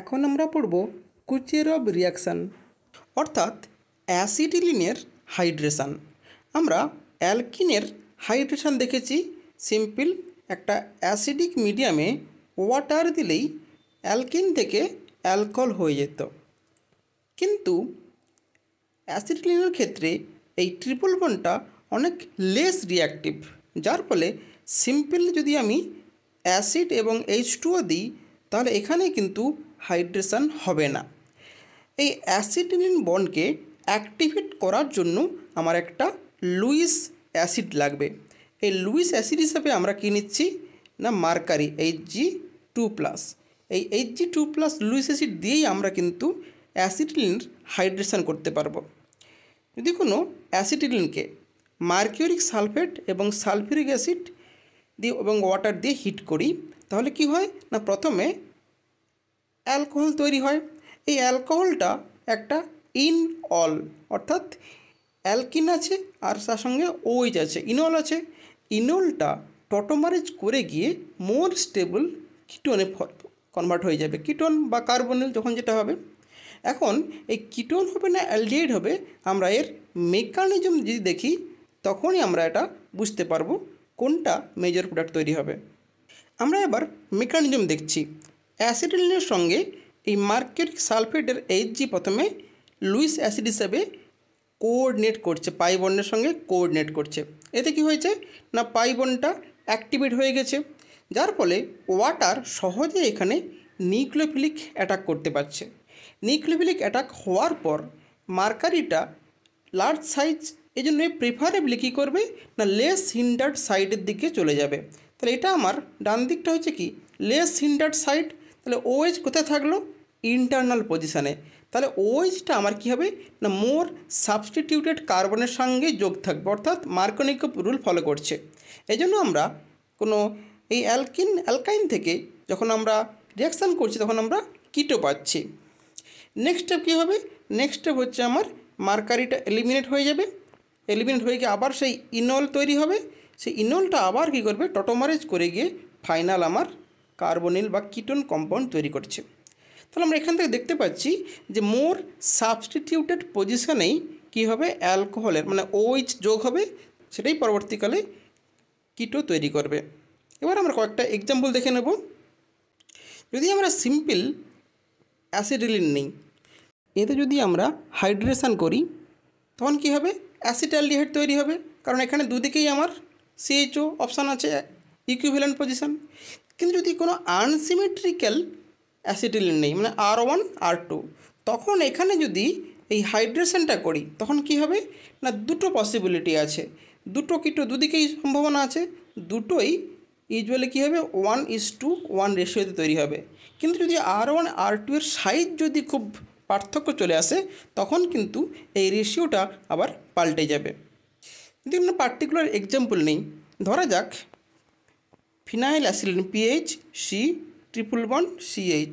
এখন আমরা পড়ব কুচেরব রিয়াকশান অর্থাৎ অ্যাসিডিলিনের হাইড্রেশান আমরা অ্যালকিনের হাইড্রেশান দেখেছি সিম্পল একটা অ্যাসিডিক মিডিয়ামে ওয়াটার দিলেই অ্যালকিন থেকে অ্যালকোহল হয়ে যেত কিন্তু অ্যাসিডিলিনের ক্ষেত্রে এই ট্রিপল বনটা অনেক লেস রিয়াক্টিভ যার ফলে সিম্পল যদি আমি অ্যাসিড এবং এইচ টুও দিই তাহলে এখানে কিন্তু হাইড্রেশন হবে না এই অ্যাসিটিলিন বন্ডকে অ্যাক্টিভেট করার জন্য আমার একটা লুইস অ্যাসিড লাগবে এই লুইস অ্যাসিড হিসাবে আমরা কী নিচ্ছি না mercury H G two plus এই H G two plus Lewis acid দিয়েই আমরা কিন্তু অ্যাসিটিলিনের হাইড্রেশন করতে পারবো যদি কোনো অ্যাসিটিলিনকে মার্কিউরিক সালফেট এবং সালফিউরিক অ্যাসিড দিয়ে এবং ওয়াটার দিয়ে হিট করি তাহলে কি হয় না প্রথমে অ্যালকোহল তৈরি হয় এই অ্যালকোহলটা একটা ইন অল অর্থাৎ অ্যালকিন আছে আর তার সঙ্গে ওইজ আছে ইনল আছে ইনলটা টটোমারেজ করে গিয়ে মোর স্টেবল কিটোনে কনভার্ট হয়ে যাবে কিটোন বা কার্বনেল যখন যেটা হবে এখন এই কিটোন হবে না অ্যালডিহাইড হবে আমরা এর মেকানিজম যদি দেখি তখনই আমরা এটা বুঝতে পারবো কোনটা মেজর প্রোডাক্ট তৈরি হবে আমরা এবার মেকানিজম দেখছি অ্যাসিটিলিনের সঙ্গে এই মার্কেট সালফেটের এইচজি প্রথমে লুইস অ্যাসিড হিসাবে কোঅর্ডিনেট করছে পাইবনের সঙ্গে কোঅর্ডিনেট করছে এতে কি হয়েছে না পাইবনটা অ্যাক্টিভেট হয়ে গেছে যার ফলে ওয়াটার সহজে এখানে নিউক্লোফিলিক অ্যাটাক করতে পারছে নিউক্লোফিলিক অ্যাটাক হওয়ার পর মার্কারিটা লার্জ সাইজ এই জন্য প্রিফারেবলি কী করবে না লেস হিন্ডার্ড সাইডের দিকে চলে যাবে তাহলে এটা আমার ডান দিকটা হচ্ছে কি লেস হিন্ডার্ড সাইড তাহলে ওয়েজ কোথায় থাকলো ইন্টারনাল পজিশানে তাহলে ওয়েজটা আমার কী হবে না মোর সাবস্টিটিউটেড কার্বনের সঙ্গে যোগ থাকবে অর্থাৎ মার্কনিক রুল ফলো করছে এই জন্য আমরা কোনো এই অ্যালকিন অ্যালকাইন থেকে যখন আমরা রিয়াকশান করছি তখন আমরা কিটো পাচ্ছি নেক্সট স্টেপ কী হবে নেক্সট স্টেপ হচ্ছে আমার মার্কারিটা এলিমিনেট হয়ে যাবে এলিমিনেট হয়ে গিয়ে আবার সেই ইনল তৈরি হবে সেই ইনলটা আবার কী করবে টটোমারেজ করে গিয়ে ফাইনাল আমার কার্বনিল বা কিটন কম্পাউন্ড তৈরি করছে তাহলে আমরা এখান থেকে দেখতে পাচ্ছি যে মোর সাবস্টিটিউটেড পজিশনেই কি হবে অ্যালকোহলের মানে ওইচ যোগ হবে সেটাই পরবর্তীকালে কিটো তৈরি করবে এবার আমরা কয়েকটা এক্সাম্পল দেখে নেব যদি আমরা সিম্পল অ্যাসিডিলিন নিই এতে যদি আমরা হাইড্রেশন করি তখন কি হবে অ্যাসিটালডিহাইড তৈরি হবে কারণ এখানে দুদিকেই আমার সিএইচও অপশান আছে ইকুইভ্যালেন্ট পজিশন কিন্তু যদি কোনো আনসিমেট্রিক্যাল অ্যাসিটিলিন নেই মানে আর ওয়ান আর টু তখন এখানে যদি এই হাইড্রেশনটা করি তখন কি হবে না দুটো পসিবিলিটি আছে দুটো কিটো দুদিকেই সম্ভাবনা আছে দুটোই ইউজুয়ালি কী হবে ওয়ান ইস টু ওয়ান রেশিওতে তৈরি হবে কিন্তু যদি আর ওয়ান আর টু এর সাইজ যদি খুব পার্থক্য চলে আসে তখন কিন্তু এই রেশিওটা আবার পাল্টে যাবে যদি কোনো পার্টিকুলার এক্সাম্পল নেই ধরা যাক phenyl acetylene P H C triple one C H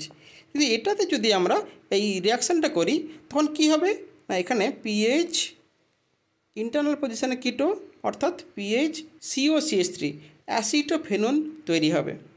যদি এটাতে যদি আমরা এই রিয়াকশানটা করি তখন কি হবে না এখানে পিএইচ ইন্টারনাল পজিশানে কিটো অর্থাৎ P H C O C S three acetophenone তৈরি হবে